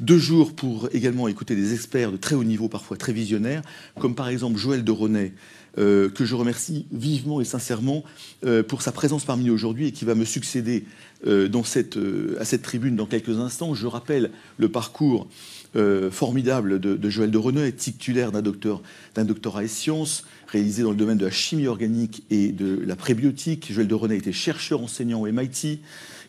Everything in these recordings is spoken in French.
Deux jours pour également écouter des experts de très haut niveau, parfois très visionnaires, comme par exemple Joël de Ronet, euh, que je remercie vivement et sincèrement euh, pour sa présence parmi nous aujourd'hui et qui va me succéder euh, à cette tribune dans quelques instants. Je rappelle le parcours euh, formidable de, Joël de Renault, est titulaire d'un doctorat et sciences réalisé dans le domaine de la chimie organique et de la prébiotique. Joël de Renault était chercheur enseignant au MIT.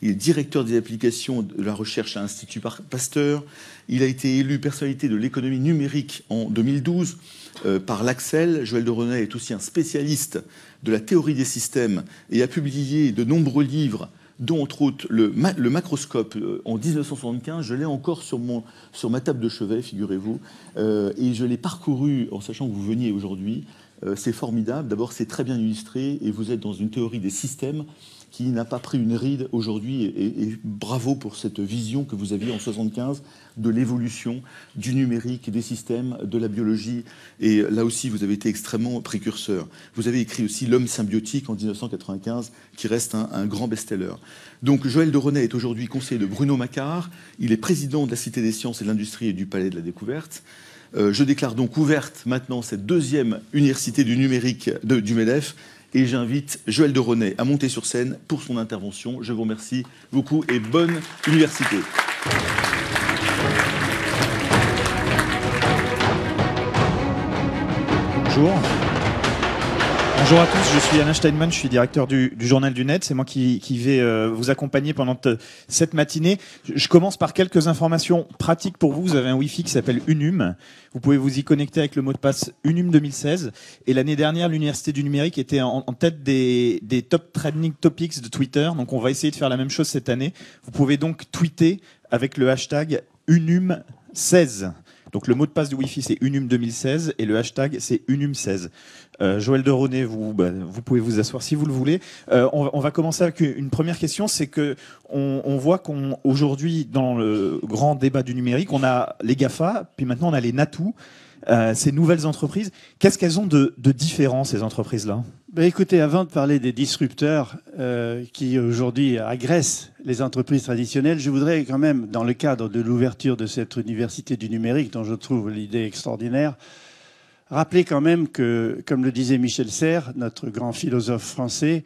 Il est directeur des applications de la recherche à l'Institut Pasteur. Il a été élu personnalité de l'économie numérique en 2012 euh, par l'Axel. Joël de Renault est aussi un spécialiste de la théorie des systèmes et a publié de nombreux livres dont entre autres le, macroscope euh, en 1975. Je l'ai encore sur, ma table de chevet, figurez-vous. Euh, et je l'ai parcouru en sachant que vous veniez aujourd'hui. Euh, c'est formidable. D'abord, c'est très bien illustré et vous êtes dans une théorie des systèmes qui n'a pas pris une ride aujourd'hui. Et, bravo pour cette vision que vous aviez en 75 de l'évolution du numérique, des systèmes, de la biologie. Et là aussi, vous avez été extrêmement précurseur. Vous avez écrit aussi L'homme symbiotique en 1995, qui reste un, grand best-seller. Donc Joël de est aujourd'hui conseiller de Bruno Macquart. Il est président de la Cité des sciences et de l'industrie et du Palais de la Découverte. Euh, je déclare donc ouverte maintenant cette deuxième université du numérique du MEDEF et j'invite Joël de à monter sur scène pour son intervention. Je vous remercie beaucoup et bonne université. Bonjour. Bonjour à tous, je suis Alain Steinmann. je suis directeur du, journal du net. C'est moi qui, vais euh, vous accompagner pendant cette matinée. Je commence par quelques informations pratiques pour vous. Vous avez un Wi-Fi qui s'appelle Unum. Vous pouvez vous y connecter avec le mot de passe Unum 2016. Et l'année dernière, l'Université du numérique était en, tête des, des top trending topics de Twitter. Donc on va essayer de faire la même chose cette année. Vous pouvez donc tweeter avec le hashtag Unum 16. Donc le mot de passe du Wi-Fi, c'est unum2016 et le hashtag, c'est unum16. Euh, Joël de vous, bah, vous pouvez vous asseoir si vous le voulez. Euh, on, va commencer avec une première question, c'est que on, voit qu'aujourd'hui, dans le grand débat du numérique, on a les GAFA, puis maintenant on a les NATOU. Euh, ces nouvelles entreprises. Qu'est-ce qu'elles ont de, différent, ces entreprises-là ben Écoutez, avant de parler des disrupteurs euh, qui aujourd'hui agressent les entreprises traditionnelles, je voudrais quand même, dans le cadre de l'ouverture de cette université du numérique, dont je trouve l'idée extraordinaire, rappeler quand même que, comme le disait Michel Serres, notre grand philosophe français,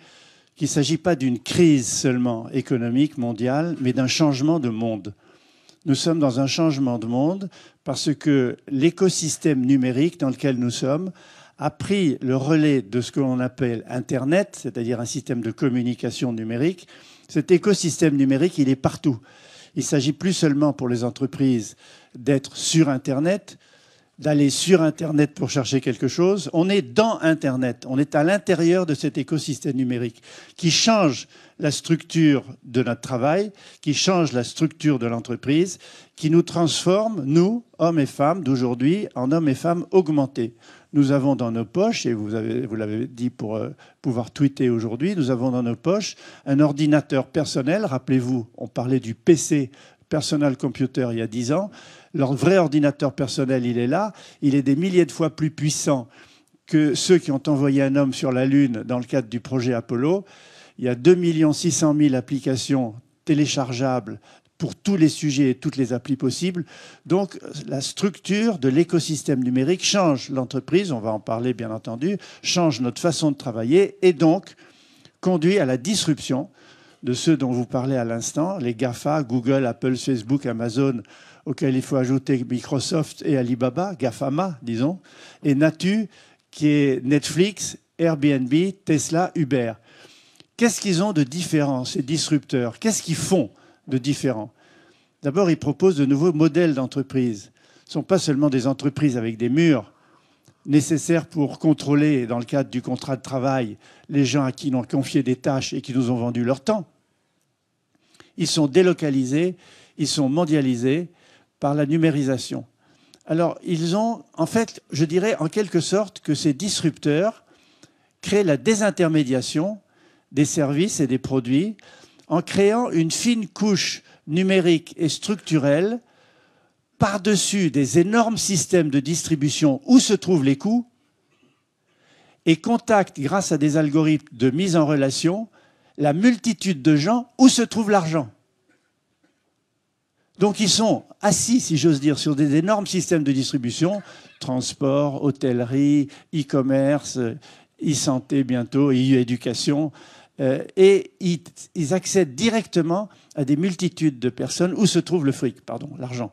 qu'il ne s'agit pas d'une crise seulement économique mondiale, mais d'un changement de monde nous sommes dans un changement de monde parce que l'écosystème numérique dans lequel nous sommes a pris le relais de ce que l'on appelle Internet, c'est-à-dire un système de communication numérique. Cet écosystème numérique, il est partout. Il s'agit plus seulement pour les entreprises d'être sur Internet, d'aller sur Internet pour chercher quelque chose. On est dans Internet, on est à l'intérieur de cet écosystème numérique qui change la structure de notre travail, qui change la structure de l'entreprise, qui nous transforme, nous, hommes et femmes d'aujourd'hui, en hommes et femmes augmentés. Nous avons dans nos poches, et vous, l'avez dit pour euh, pouvoir tweeter aujourd'hui, nous avons dans nos poches un ordinateur personnel. Rappelez-vous, on parlait du PC Personnel, computer il y a 10 ans. Leur vrai ordinateur personnel, il est là. Il est des milliers de fois plus puissant que ceux qui ont envoyé un homme sur la Lune dans le cadre du projet Apollo. Il y a 2 600 000 applications téléchargeables pour tous les sujets et toutes les applis possibles. Donc la structure de l'écosystème numérique change l'entreprise, on va en parler bien entendu, change notre façon de travailler et donc conduit à la disruption de ceux dont vous parlez à l'instant, les GAFA, Google, Apple, Facebook, Amazon, auxquels il faut ajouter Microsoft et Alibaba, GAFAMA, disons, et Natu, qui est Netflix, Airbnb, Tesla, Uber. Qu'est-ce qu'ils ont de différent, ces disrupteurs Qu'est-ce qu'ils font de différent D'abord, ils proposent de nouveaux modèles d'entreprise. Ce ne sont pas seulement des entreprises avec des murs nécessaires pour contrôler, dans le cadre du contrat de travail, les gens à qui l'on confié des tâches et qui nous ont vendu leur temps ils sont délocalisés, ils sont mondialisés par la numérisation. Alors, ils ont, en fait, je dirais en quelque sorte que ces disrupteurs créent la désintermédiation des services et des produits en créant une fine couche numérique et structurelle par-dessus des énormes systèmes de distribution où se trouvent les coûts et contactent, grâce à des algorithmes de mise en relation, la multitude de gens où se trouve l'argent. Donc ils sont assis, si j'ose dire, sur des énormes systèmes de distribution, transport, hôtellerie, e-commerce, euh, e-santé bientôt, e-éducation, euh, et ils, accèdent directement à des multitudes de personnes où se trouve le fric, pardon, l'argent.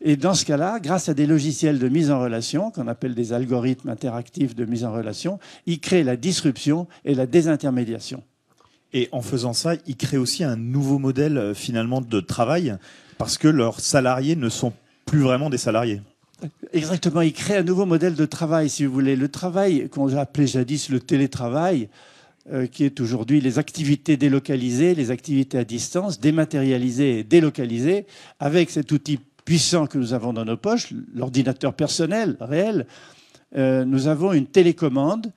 Et dans ce cas-là, grâce à des logiciels de mise en relation, qu'on appelle des algorithmes interactifs de mise en relation, ils créent la disruption et la désintermédiation. Et en faisant ça, ils créent aussi un nouveau modèle euh, finalement de travail parce que leurs salariés ne sont plus vraiment des salariés. Exactement, ils créent un nouveau modèle de travail, si vous voulez. Le travail qu'on appelait jadis le télétravail, euh, qui est aujourd'hui les activités délocalisées, les activités à distance, dématérialisées et délocalisées, avec cet outil puissant que nous avons dans nos poches, l'ordinateur personnel réel, euh, nous avons une télécommande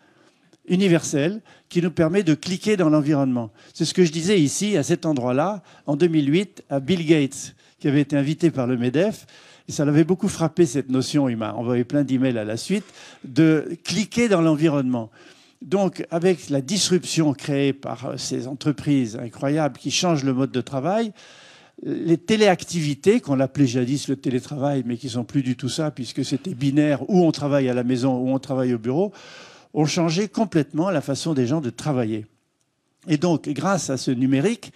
universel qui nous permet de cliquer dans l'environnement. C'est ce que je disais ici, à cet endroit-là, en 2008, à Bill Gates, qui avait été invité par le MEDEF. Et ça l'avait beaucoup frappé, cette notion, il m'a envoyé plein d'emails à la suite, de cliquer dans l'environnement. Donc, avec la disruption créée par ces entreprises incroyables qui changent le mode de travail, les téléactivités, qu'on appelait jadis le télétravail, mais qui sont plus du tout ça, puisque c'était binaire, où on travaille à la maison, où on travaille au bureau, ont changé complètement la façon des gens de travailler. Et donc, grâce à ce numérique,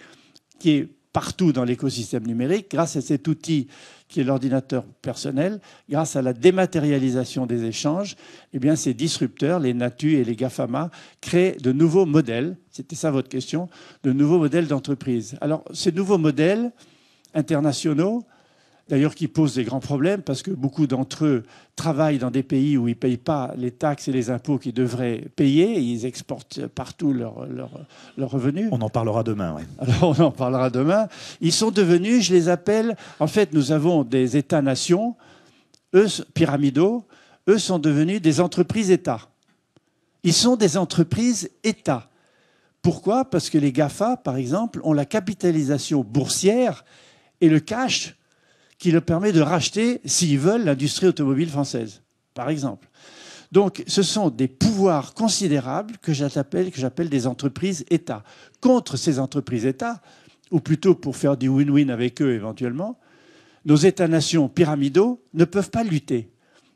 qui est partout dans l'écosystème numérique, grâce à cet outil qui est l'ordinateur personnel, grâce à la dématérialisation des échanges, eh bien, ces disrupteurs, les Natu et les GAFAMA, créent de nouveaux modèles, c'était ça votre question, de nouveaux modèles d'entreprise. Alors, ces nouveaux modèles internationaux, d'ailleurs qui posent des grands problèmes parce que beaucoup d'entre eux travaillent dans des pays où ils ne payent pas les taxes et les impôts qu'ils devraient payer. ils exportent partout leurs revenus. On en parlera demain, oui. Alors on en parlera demain. Ils sont devenus, je les appelle, en fait nous avons des États-nations, eux pyramidaux, eux sont devenus des entreprises-États. Ils sont des entreprises-États. Pourquoi Parce que les GAFA, par exemple, ont la capitalisation boursière et le cash qui leur permet de racheter, s'ils veulent, l'industrie automobile française, par exemple. Donc, ce sont des pouvoirs considérables que j'appelle, des entreprises État. Contre ces entreprises État, ou plutôt pour faire du win-win avec eux éventuellement, nos États-nations pyramidaux ne peuvent pas lutter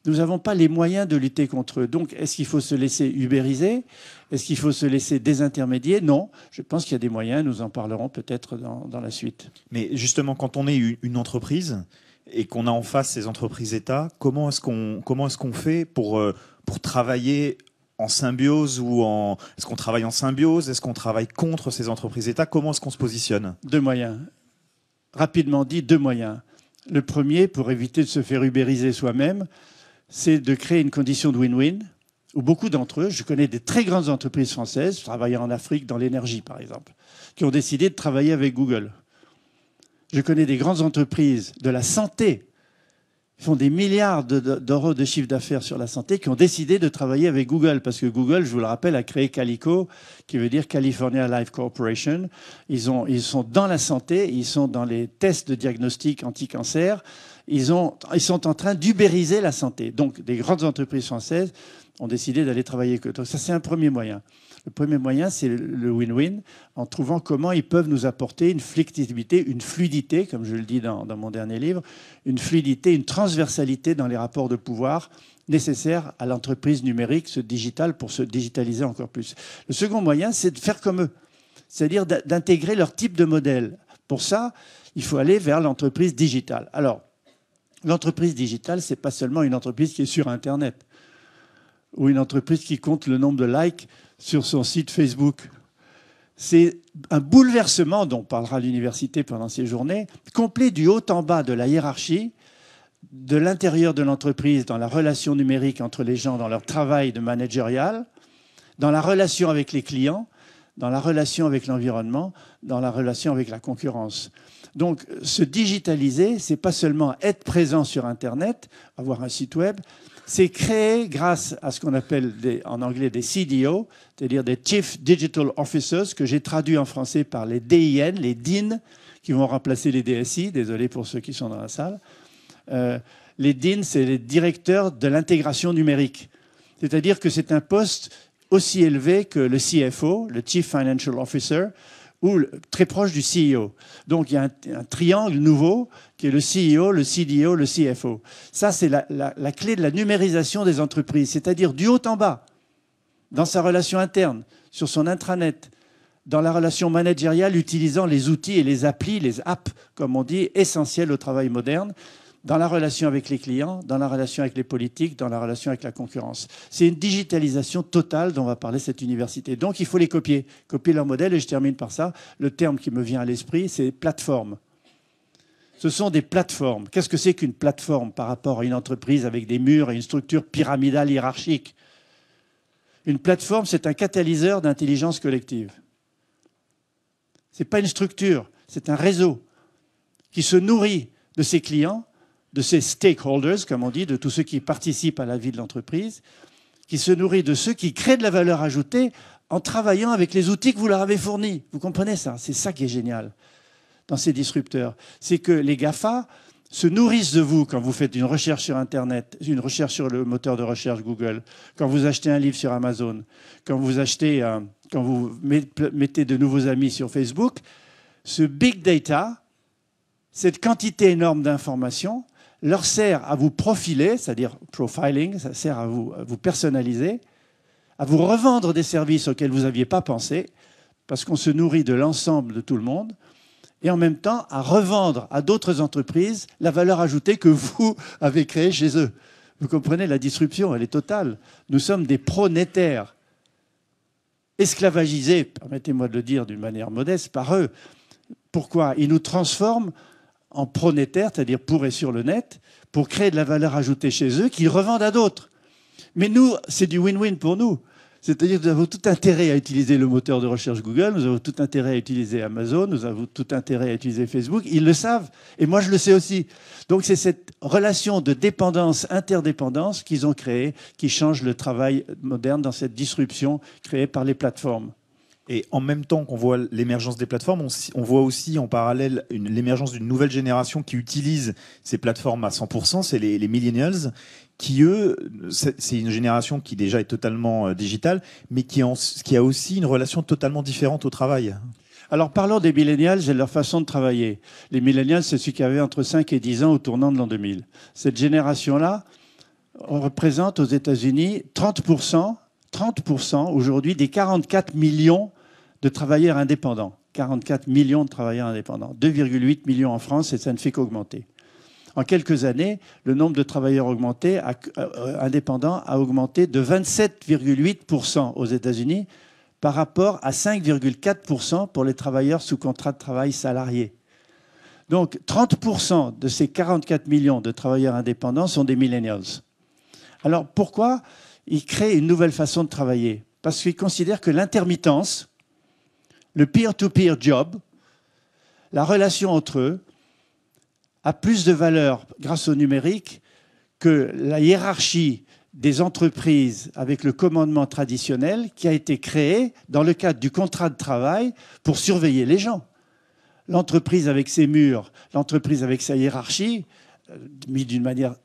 nous n'avons pas les moyens de lutter contre eux. Donc, est-ce qu'il faut se laisser ubériser Est-ce qu'il faut se laisser désintermédier Non, je pense qu'il y a des moyens, nous en parlerons peut-être dans, dans, la suite. Mais justement, quand on est une entreprise et qu'on a en face ces entreprises État, comment est-ce qu'on est qu'on fait pour, euh, pour travailler en symbiose ou en est-ce qu'on travaille en symbiose Est-ce qu'on travaille contre ces entreprises État Comment est-ce qu'on se positionne Deux moyens. Rapidement dit, deux moyens. Le premier, pour éviter de se faire ubériser soi-même, c'est de créer une condition de win-win où beaucoup d'entre eux, je connais des très grandes entreprises françaises, travaillant en Afrique dans l'énergie par exemple, qui ont décidé de travailler avec Google. Je connais des grandes entreprises de la santé, qui font des milliards d'euros de chiffre d'affaires sur la santé, qui ont décidé de travailler avec Google, parce que Google, je vous le rappelle, a créé Calico, qui veut dire California Life Corporation. Ils, ils sont dans la santé, ils sont dans les tests de diagnostic anti-cancer ils, ont, ils sont en train d'ubériser la santé. Donc, des grandes entreprises françaises ont décidé d'aller travailler que. Donc, ça, c'est un premier moyen. Le premier moyen, c'est le win-win, en trouvant comment ils peuvent nous apporter une flexibilité, une fluidité, comme je le dis dans, dans mon dernier livre, une fluidité, une transversalité dans les rapports de pouvoir nécessaires à l'entreprise numérique, ce digital, pour se digitaliser encore plus. Le second moyen, c'est de faire comme eux, c'est-à-dire d'intégrer leur type de modèle. Pour ça, il faut aller vers l'entreprise digitale. Alors, l'entreprise digitale, ce n'est pas seulement une entreprise qui est sur Internet ou une entreprise qui compte le nombre de likes sur son site Facebook. C'est un bouleversement dont parlera l'université pendant ces journées, complet du haut en bas de la hiérarchie, de l'intérieur de l'entreprise, dans la relation numérique entre les gens, dans leur travail de managérial, dans la relation avec les clients, dans la relation avec l'environnement, dans la relation avec la concurrence. Donc, se digitaliser, c'est pas seulement être présent sur Internet, avoir un site web, c'est créer, grâce à ce qu'on appelle des, en anglais des CDO, c'est-à-dire des Chief Digital Officers, que j'ai traduit en français par les DIN, les DIN, qui vont remplacer les DSI, désolé pour ceux qui sont dans la salle. Euh, les DIN, c'est les directeurs de l'intégration numérique. C'est-à-dire que c'est un poste aussi élevé que le CFO, le Chief Financial Officer, ou très proche du CEO. Donc il y a un, triangle nouveau qui est le CEO, le CDO, le CFO. Ça, c'est la, la clé de la numérisation des entreprises, c'est-à-dire du haut en bas, dans sa relation interne, sur son intranet, dans la relation managériale, utilisant les outils et les applis, les apps, comme on dit, essentiels au travail moderne dans la relation avec les clients, dans la relation avec les politiques, dans la relation avec la concurrence. C'est une digitalisation totale dont va parler cette université. Donc il faut les copier, copier leur modèle, et je termine par ça. Le terme qui me vient à l'esprit, c'est plateforme. Ce sont des plateformes. Qu'est-ce que c'est qu'une plateforme par rapport à une entreprise avec des murs et une structure pyramidale hiérarchique Une plateforme, c'est un catalyseur d'intelligence collective. Ce n'est pas une structure, c'est un réseau qui se nourrit de ses clients de ces stakeholders, comme on dit, de tous ceux qui participent à la vie de l'entreprise, qui se nourrit de ceux qui créent de la valeur ajoutée en travaillant avec les outils que vous leur avez fournis. Vous comprenez ça C'est ça qui est génial dans ces disrupteurs. C'est que les GAFA se nourrissent de vous quand vous faites une recherche sur Internet, une recherche sur le moteur de recherche Google, quand vous achetez un livre sur Amazon, quand vous achetez, euh, quand vous mettez de nouveaux amis sur Facebook. Ce big data, cette quantité énorme d'informations, leur sert à vous profiler, c'est-à-dire profiling, ça sert à vous, personnaliser, à vous revendre des services auxquels vous n'aviez pas pensé, parce qu'on se nourrit de l'ensemble de tout le monde, et en même temps à revendre à d'autres entreprises la valeur ajoutée que vous avez créée chez eux. Vous comprenez, la disruption, elle est totale. Nous sommes des pronétaires, esclavagisés, permettez-moi de le dire d'une manière modeste, par eux. Pourquoi Ils nous transforment en pronétaire, c'est-à-dire pour et sur le net, pour créer de la valeur ajoutée chez eux qu'ils revendent à d'autres. Mais nous, c'est du win-win pour nous. C'est-à-dire que nous avons tout intérêt à utiliser le moteur de recherche Google, nous avons tout intérêt à utiliser Amazon, nous avons tout intérêt à utiliser Facebook. Ils le savent et moi je le sais aussi. Donc c'est cette relation de dépendance, interdépendance qu'ils ont créée qui change le travail moderne dans cette disruption créée par les plateformes. Et en même temps qu'on voit l'émergence des plateformes, on, voit aussi en parallèle l'émergence d'une nouvelle génération qui utilise ces plateformes à 100%, c'est les, millennials, qui eux, c'est une génération qui déjà est totalement euh, digitale, mais qui, qui a aussi une relation totalement différente au travail. Alors parlons des millennials et de leur façon de travailler. Les millennials, c'est ceux qui avaient entre 5 et 10 ans au tournant de l'an 2000. Cette génération-là on représente aux États-Unis 30%, 30% aujourd'hui des 44 millions de travailleurs indépendants. 44 millions de travailleurs indépendants, 2,8 millions en France, et ça ne fait qu'augmenter. En quelques années, le nombre de travailleurs euh, indépendants a augmenté de 27,8% aux États-Unis par rapport à 5,4% pour les travailleurs sous contrat de travail salarié. Donc 30% de ces 44 millions de travailleurs indépendants sont des millennials. Alors pourquoi ils créent une nouvelle façon de travailler Parce qu'ils considèrent que l'intermittence, le peer-to-peer job, la relation entre eux, a plus de valeur grâce au numérique que la hiérarchie des entreprises avec le commandement traditionnel qui a été créé dans le cadre du contrat de travail pour surveiller les gens. L'entreprise avec ses murs, l'entreprise avec sa hiérarchie, euh,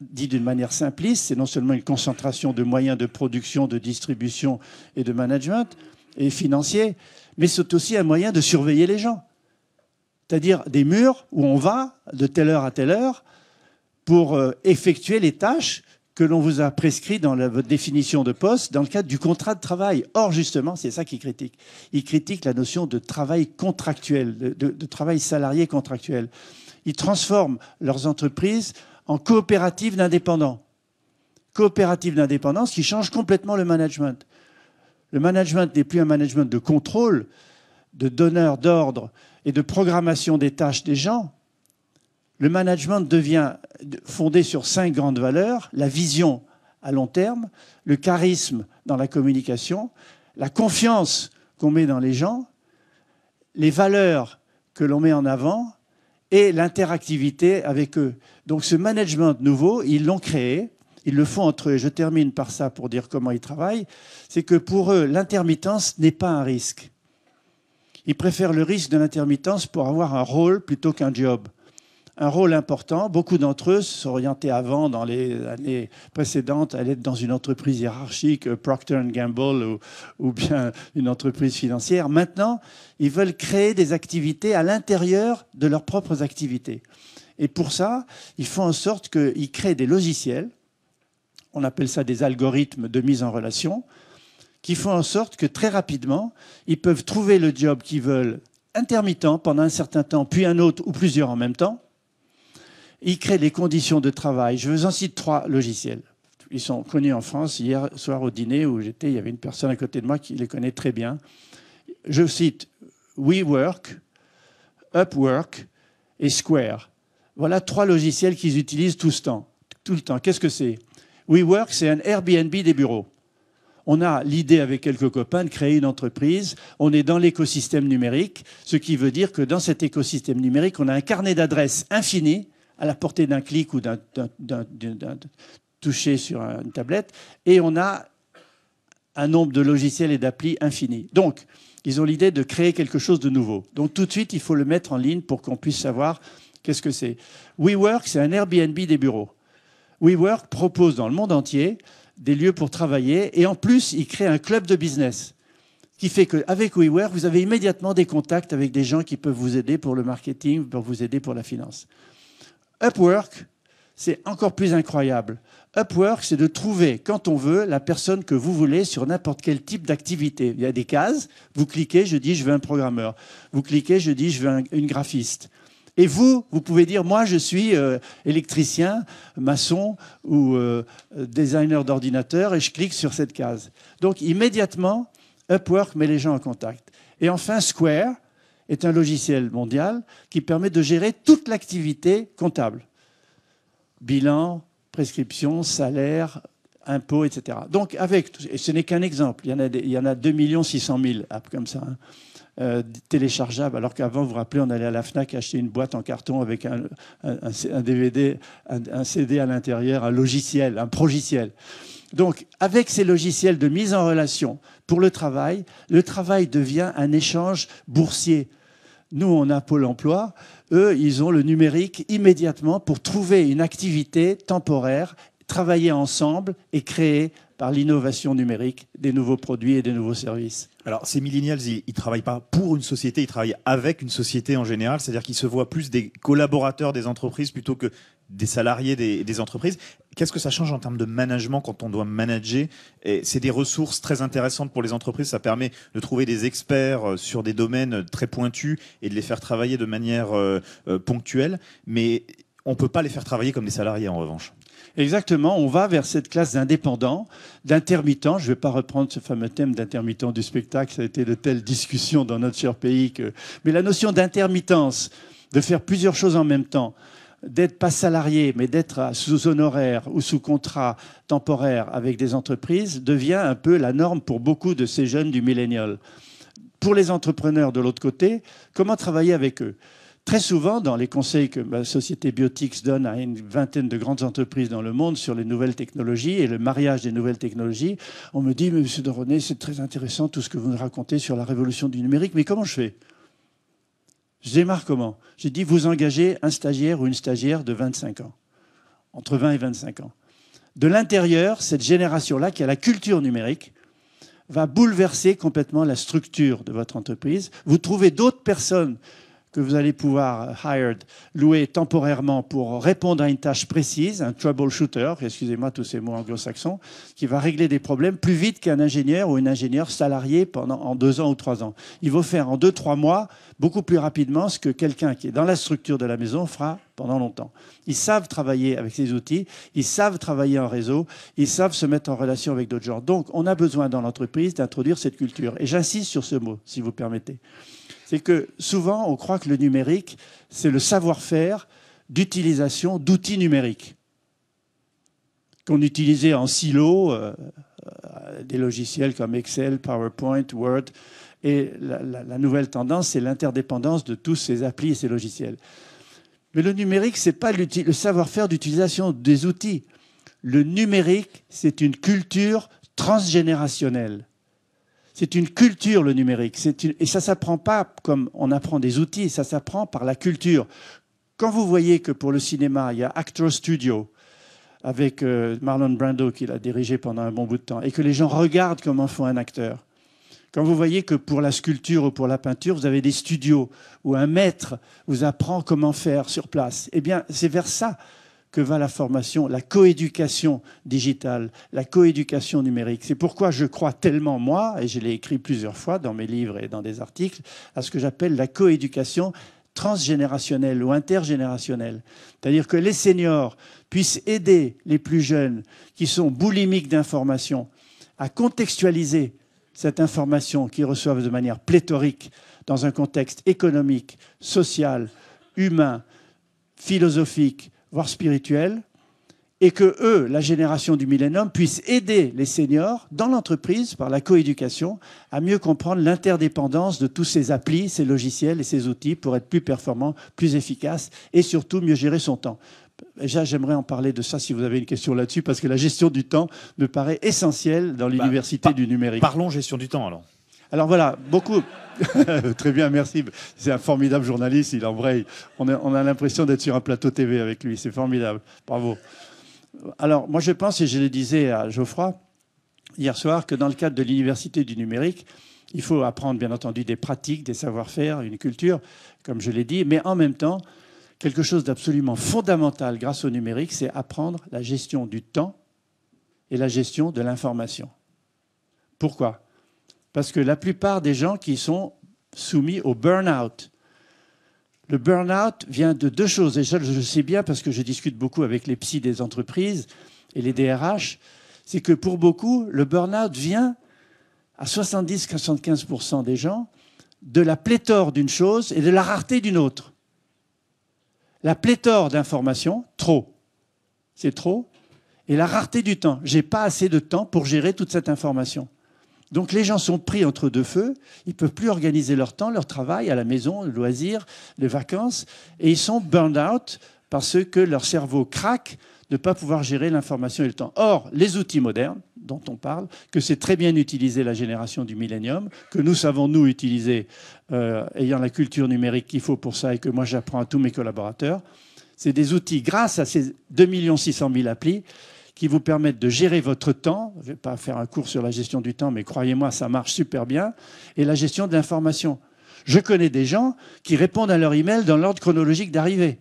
dit d'une manière simpliste, c'est non seulement une concentration de moyens de production, de distribution et de management et financiers, mais c'est aussi un moyen de surveiller les gens. C'est-à-dire des murs où on va de telle heure à telle heure pour euh, effectuer les tâches que l'on vous a prescrites dans votre définition de poste dans le cadre du contrat de travail. Or, justement, c'est ça qu'ils critiquent. Ils critiquent la notion de travail contractuel, de, travail salarié contractuel. Ils transforment leurs entreprises en coopératives d'indépendants. Coopératives d'indépendance qui change complètement le management. Le management n'est plus un management de contrôle, de donneur d'ordre et de programmation des tâches des gens. Le management devient fondé sur cinq grandes valeurs, la vision à long terme, le charisme dans la communication, la confiance qu'on met dans les gens, les valeurs que l'on met en avant et l'interactivité avec eux. Donc ce management nouveau, ils l'ont créé ils le font entre eux. Et je termine par ça pour dire comment ils travaillent. C'est que pour eux, l'intermittence n'est pas un risque. Ils préfèrent le risque de l'intermittence pour avoir un rôle plutôt qu'un job. Un rôle important. Beaucoup d'entre eux se sont orientés avant, dans les années précédentes, à être dans une entreprise hiérarchique, Procter Gamble ou bien une entreprise financière. Maintenant, ils veulent créer des activités à l'intérieur de leurs propres activités. Et pour ça, ils font en sorte qu'ils créent des logiciels on appelle ça des algorithmes de mise en relation, qui font en sorte que très rapidement, ils peuvent trouver le job qu'ils veulent intermittent pendant un certain temps, puis un autre ou plusieurs en même temps. Ils créent des conditions de travail. Je vous en cite trois logiciels. Ils sont connus en France. Hier soir au dîner où j'étais, il y avait une personne à côté de moi qui les connaît très bien. Je cite WeWork, Upwork et Square. Voilà trois logiciels qu'ils utilisent tout ce temps. Tout le temps. Qu'est-ce que c'est WeWork, c'est un Airbnb des bureaux. On a l'idée avec quelques copains de créer une entreprise. On est dans l'écosystème numérique, ce qui veut dire que dans cet écosystème numérique, on a un carnet d'adresses infini à la portée d'un clic ou d'un toucher sur une tablette, et on a un nombre de logiciels et d'applis infini. Donc, ils ont l'idée de créer quelque chose de nouveau. Donc, tout de suite, il faut le mettre en ligne pour qu'on puisse savoir qu'est-ce que c'est. WeWork, c'est un Airbnb des bureaux. WeWork propose dans le monde entier des lieux pour travailler et en plus, il crée un club de business qui fait qu'avec WeWork, vous avez immédiatement des contacts avec des gens qui peuvent vous aider pour le marketing, pour vous aider pour la finance. Upwork, c'est encore plus incroyable. Upwork, c'est de trouver, quand on veut, la personne que vous voulez sur n'importe quel type d'activité. Il y a des cases, vous cliquez, je dis je veux un programmeur. Vous cliquez, je dis je veux une graphiste. Et vous, vous pouvez dire, moi, je suis euh, électricien, maçon ou euh, designer d'ordinateur, et je clique sur cette case. Donc, immédiatement, Upwork met les gens en contact. Et enfin, Square est un logiciel mondial qui permet de gérer toute l'activité comptable. Bilan, prescription, salaire, impôts, etc. Donc, avec, et ce n'est qu'un exemple, il y en a, il y en a 2 600 000 apps comme ça. Hein. Euh, téléchargeable, alors qu'avant, vous vous rappelez, on allait à la FNAC acheter une boîte en carton avec un, DVD, un, un, CD à l'intérieur, un logiciel, un progiciel. Donc, avec ces logiciels de mise en relation pour le travail, le travail devient un échange boursier. Nous, on a Pôle emploi. Eux, ils ont le numérique immédiatement pour trouver une activité temporaire, travailler ensemble et créer par l'innovation numérique des nouveaux produits et des nouveaux services. Alors, ces millennials, ils, ne travaillent pas pour une société, ils travaillent avec une société en général, c'est-à-dire qu'ils se voient plus des collaborateurs des entreprises plutôt que des salariés des, entreprises. Qu'est-ce que ça change en termes de management quand on doit manager C'est des ressources très intéressantes pour les entreprises. Ça permet de trouver des experts euh, sur des domaines très pointus et de les faire travailler de manière euh, euh, ponctuelle. Mais on ne peut pas les faire travailler comme des salariés en revanche. Exactement, on va vers cette classe d'indépendants, d'intermittents. Je ne vais pas reprendre ce fameux thème d'intermittents du spectacle, ça a été de telles discussions dans notre cher pays. Que... Mais la notion d'intermittence, de faire plusieurs choses en même temps, d'être pas salarié, mais d'être sous honoraire ou sous contrat temporaire avec des entreprises, devient un peu la norme pour beaucoup de ces jeunes du millénial. Pour les entrepreneurs de l'autre côté, comment travailler avec eux Très souvent, dans les conseils que ma société Biotix donne à une vingtaine de grandes entreprises dans le monde sur les nouvelles technologies et le mariage des nouvelles technologies, on me dit, Monsieur Doronet, c'est très intéressant tout ce que vous nous racontez sur la révolution du numérique, mais comment je fais Je démarre comment J'ai dit, vous engagez un stagiaire ou une stagiaire de 25 ans, entre 20 et 25 ans. De l'intérieur, cette génération-là qui a la culture numérique, va bouleverser complètement la structure de votre entreprise. Vous trouvez d'autres personnes que vous allez pouvoir, euh, hired, louer temporairement pour répondre à une tâche précise, un troubleshooter, excusez-moi tous ces mots anglo-saxons, qui va régler des problèmes plus vite qu'un ingénieur ou une ingénieure salarié pendant, en deux ans ou trois ans. Il va faire en deux, trois mois, beaucoup plus rapidement, ce que quelqu'un qui est dans la structure de la maison fera pendant longtemps. Ils savent travailler avec ces outils, ils savent travailler en réseau, ils savent se mettre en relation avec d'autres gens. Donc, on a besoin dans l'entreprise d'introduire cette culture. Et j'insiste sur ce mot, si vous permettez c'est que souvent on croit que le numérique, c'est le savoir-faire d'utilisation d'outils numériques qu'on utilisait en silo, euh, euh, des logiciels comme Excel, PowerPoint, Word. Et la, la nouvelle tendance, c'est l'interdépendance de tous ces applis et ces logiciels. Mais le numérique, ce n'est pas le savoir-faire d'utilisation des outils. Le numérique, c'est une culture transgénérationnelle. C'est une culture le numérique. Et ça ne s'apprend pas comme on apprend des outils, ça s'apprend par la culture. Quand vous voyez que pour le cinéma, il y a Actor Studio, avec euh, Marlon Brando qui l'a dirigé pendant un bon bout de temps, et que les gens regardent comment font un acteur. Quand vous voyez que pour la sculpture ou pour la peinture, vous avez des studios où un maître vous apprend comment faire sur place, eh bien, c'est vers ça que va la formation, la coéducation digitale, la coéducation numérique. C'est pourquoi je crois tellement, moi, et je l'ai écrit plusieurs fois dans mes livres et dans des articles, à ce que j'appelle la coéducation transgénérationnelle ou intergénérationnelle. C'est-à-dire que les seniors puissent aider les plus jeunes qui sont boulimiques d'information à contextualiser cette information qu'ils reçoivent de manière pléthorique dans un contexte économique, social, humain, philosophique, voire spirituelle, et que eux, la génération du millénaire puissent aider les seniors dans l'entreprise par la coéducation à mieux comprendre l'interdépendance de tous ces applis, ces logiciels et ces outils pour être plus performants, plus efficaces, et surtout mieux gérer son temps. Déjà, j'aimerais en parler de ça si vous avez une question là-dessus, parce que la gestion du temps me paraît essentielle dans bah, l'université du numérique. Parlons gestion du temps alors. Alors voilà, beaucoup. Très bien, merci. C'est un formidable journaliste, il embraye. On on a l'impression d'être sur un plateau TV avec lui, c'est formidable. Bravo. Alors, moi, je pense, et je le disais à Geoffroy hier soir, que dans le cadre de l'université du numérique, il faut apprendre, bien entendu, des pratiques, des savoir-faire, une culture, comme je l'ai dit, mais en même temps, quelque chose d'absolument fondamental grâce au numérique, c'est apprendre la gestion du temps et la gestion de l'information. Pourquoi parce que la plupart des gens qui sont soumis au burn-out, le burn-out vient de deux choses. Et je le sais bien parce que je discute beaucoup avec les psys des entreprises et les DRH. C'est que pour beaucoup, le burn-out vient à 70-75% des gens de la pléthore d'une chose et de la rareté d'une autre. La pléthore d'informations, trop. C'est trop. Et la rareté du temps. J'ai pas assez de temps pour gérer toute cette information. Donc les gens sont pris entre deux feux, ils ne peuvent plus organiser leur temps, leur travail à la maison, le loisir, les vacances, et ils sont burned out parce que leur cerveau craque de ne pas pouvoir gérer l'information et le temps. Or, les outils modernes dont on parle, que c'est très bien utilisé la génération du millénium, que nous savons nous utiliser, euh, ayant la culture numérique qu'il faut pour ça et que moi j'apprends à tous mes collaborateurs, c'est des outils grâce à ces 2 600 000 applis qui vous permettent de gérer votre temps. Je ne vais pas faire un cours sur la gestion du temps, mais croyez-moi, ça marche super bien. Et la gestion de l'information. Je connais des gens qui répondent à leur email dans l'ordre chronologique d'arrivée.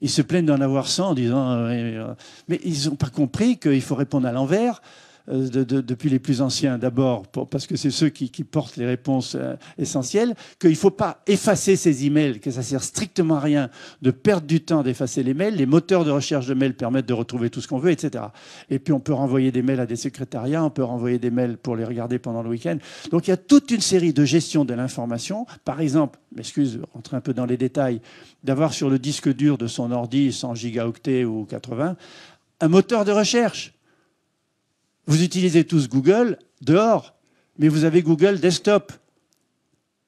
Ils se plaignent d'en avoir 100 en disant. Euh, mais ils n'ont pas compris qu'il faut répondre à l'envers euh, depuis les plus anciens, d'abord, parce que c'est ceux qui, portent les réponses euh, essentielles, qu'il ne faut pas effacer ces emails, que ça sert strictement à rien de perdre du temps d'effacer les mails. Les moteurs de recherche de mails permettent de retrouver tout ce qu'on veut, etc. Et puis on peut renvoyer des mails à des secrétariats, on peut renvoyer des mails pour les regarder pendant le week-end. Donc il y a toute une série de gestion de l'information. Par exemple, m'excuse, rentrer un peu dans les détails, d'avoir sur le disque dur de son ordi 100 gigaoctets ou 80 un moteur de recherche vous utilisez tous Google dehors, mais vous avez Google Desktop.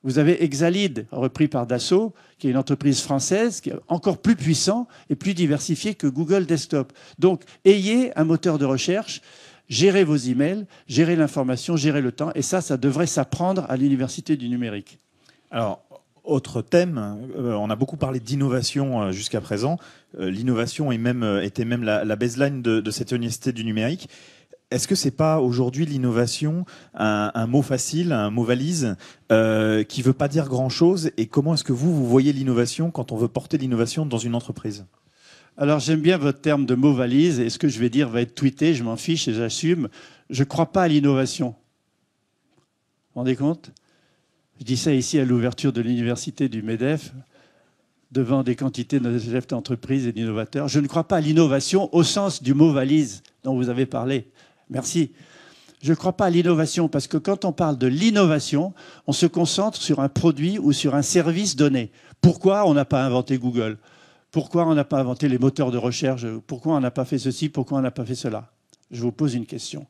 Vous avez Exalid, repris par Dassault, qui est une entreprise française, qui est encore plus puissant et plus diversifié que Google Desktop. Donc, ayez un moteur de recherche, gérez vos emails, gérez l'information, gérez le temps, et ça, ça devrait s'apprendre à l'université du numérique. Alors, autre thème, euh, on a beaucoup parlé d'innovation euh, jusqu'à présent. Euh, l'innovation était même la, baseline de, cette université du numérique. Est-ce que ce n'est pas aujourd'hui l'innovation un, mot facile, un mot valise qui euh, qui veut pas dire grand-chose Et comment est-ce que vous vous voyez l'innovation quand on veut porter l'innovation dans une entreprise alors j'aime bien votre terme de mot valise, et ce que je vais dire va être tweeté, je m'en fiche et j'assume. Je ne crois pas à l'innovation. Vous vous rendez compte Je dis ça ici à l'ouverture de l'université du MEDEF, devant des quantités de chefs d'entreprise et d'innovateurs. Je ne crois pas à l'innovation au sens du mot valise dont vous avez parlé. Merci. Je ne crois pas à l'innovation parce que quand on parle de l'innovation, on se concentre sur un produit ou sur un service donné. Pourquoi on n'a pas inventé Google Pourquoi on n'a pas inventé les moteurs de recherche Pourquoi on n'a pas fait ceci Pourquoi on n'a pas fait cela Je vous pose une question.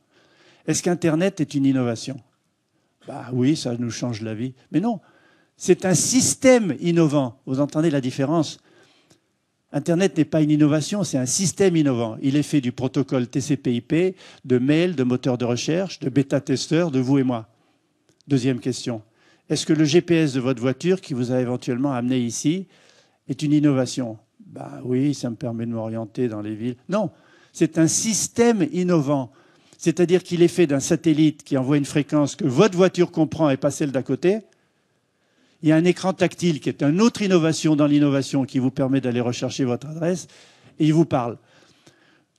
Est-ce qu'Internet est une innovation Bah oui, ça nous change la vie. Mais non, c'est un système innovant. Vous entendez la différence Internet n'est pas une innovation, c'est un système innovant. Il est fait du protocole TCP/IP, de mails, de moteurs de recherche, de bêta-testeurs, de vous et moi. Deuxième question. Est-ce que le GPS de votre voiture qui vous a éventuellement amené ici est une innovation Bah oui, ça me permet de m'orienter dans les villes. Non, c'est un système innovant. C'est-à-dire qu'il est fait d'un satellite qui envoie une fréquence que votre voiture comprend et pas celle d'à côté, il y a un écran tactile qui est une autre innovation dans l'innovation qui vous permet d'aller rechercher votre adresse et il vous parle.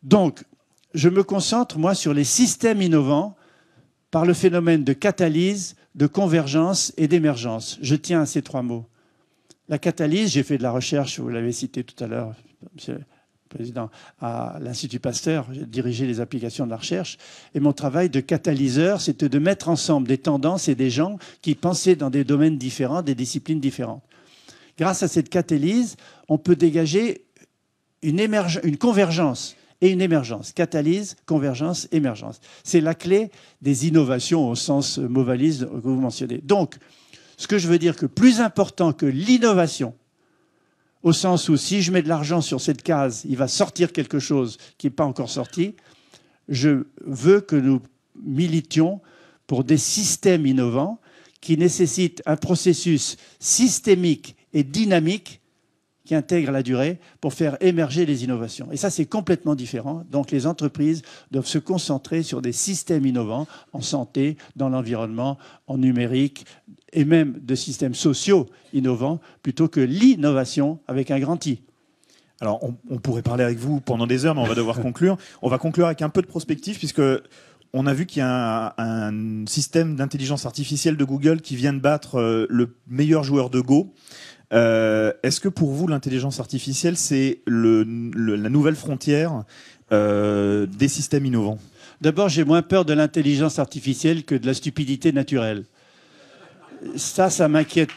Donc, je me concentre, moi, sur les systèmes innovants par le phénomène de catalyse, de convergence et d'émergence. Je tiens à ces trois mots. La catalyse, j'ai fait de la recherche, vous l'avez cité tout à l'heure, président à l'Institut Pasteur, j'ai dirigé les applications de la recherche. Et mon travail de catalyseur, c'était de mettre ensemble des tendances et des gens qui pensaient dans des domaines différents, des disciplines différentes. Grâce à cette catalyse, on peut dégager une, convergence et une émergence. Catalyse, convergence, émergence. C'est la clé des innovations au sens Movalis que vous mentionnez. Donc, ce que je veux dire que plus important que l'innovation, au sens où si je mets de l'argent sur cette case, il va sortir quelque chose qui n'est pas encore sorti. Je veux que nous militions pour des systèmes innovants qui nécessitent un processus systémique et dynamique qui intègre la durée pour faire émerger les innovations. Et ça, c'est complètement différent. Donc les entreprises doivent se concentrer sur des systèmes innovants en santé, dans l'environnement, en numérique, et même de systèmes sociaux innovants plutôt que l'innovation avec un grand I. Alors, on, pourrait parler avec vous pendant des heures, mais on va devoir conclure. On va conclure avec un peu de prospective, puisque on a vu qu'il y a un, système d'intelligence artificielle de Google qui vient de battre euh, le meilleur joueur de Go. Euh, est-ce que pour vous, l'intelligence artificielle, c'est la nouvelle frontière euh, des systèmes innovants D'abord, j'ai moins peur de l'intelligence artificielle que de la stupidité naturelle ça, ça m'inquiète.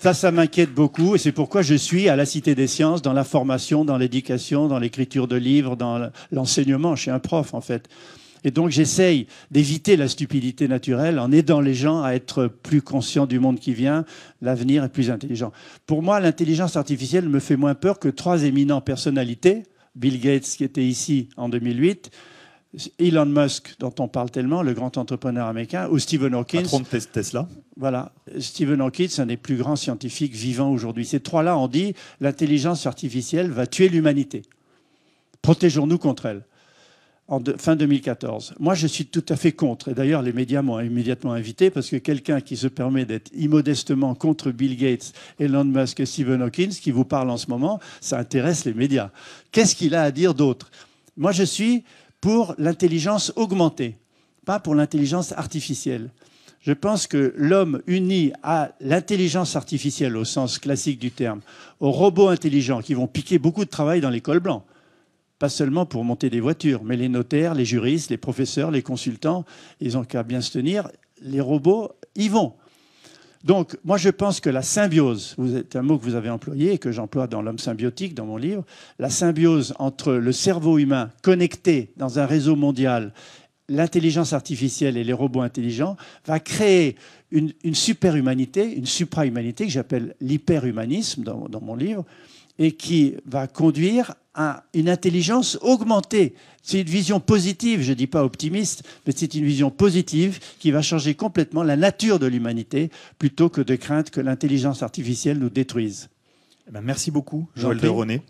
Ça, ça m'inquiète beaucoup et c'est pourquoi je suis à la Cité des Sciences dans la formation, dans l'éducation, dans l'écriture de livres, dans l'enseignement. Je suis un prof en fait. Et donc j'essaye d'éviter la stupidité naturelle en aidant les gens à être plus conscients du monde qui vient, l'avenir est plus intelligent. Pour moi, l'intelligence artificielle me fait moins peur que trois éminents personnalités, Bill Gates qui était ici en 2008, Elon Musk, dont on parle tellement, le grand entrepreneur américain, ou Stephen Hawking. Patron Tesla. Voilà. Stephen Hawking, un des plus grands scientifiques vivants aujourd'hui. Ces trois-là ont dit l'intelligence artificielle va tuer l'humanité. Protégeons-nous contre elle. En fin 2014. Moi, je suis tout à fait contre. Et d'ailleurs, les médias m'ont immédiatement invité parce que quelqu'un qui se permet d'être immodestement contre Bill Gates, Elon Musk et Stephen Hawking, qui vous parle en ce moment, ça intéresse les médias. Qu'est-ce qu'il a à dire d'autre Moi, je suis pour l'intelligence augmentée, pas pour l'intelligence artificielle. Je pense que l'homme uni à l'intelligence artificielle au sens classique du terme, aux robots intelligents qui vont piquer beaucoup de travail dans l'école blanc, pas seulement pour monter des voitures, mais les notaires, les juristes, les professeurs, les consultants, ils ont qu'à bien se tenir, les robots y vont. Donc, moi, je pense que la symbiose, c'est un mot que vous avez employé et que j'emploie dans L'homme symbiotique, dans mon livre, la symbiose entre le cerveau humain connecté dans un réseau mondial, l'intelligence artificielle et les robots intelligents, va créer une, superhumanité, une suprahumanité que j'appelle l'hyperhumanisme dans, dans mon livre, et qui va conduire une intelligence augmentée. C'est une vision positive, je ne dis pas optimiste, mais c'est une vision positive qui va changer complètement la nature de l'humanité plutôt que de craindre que l'intelligence artificielle nous détruise. Eh ben, merci beaucoup, Joël de René.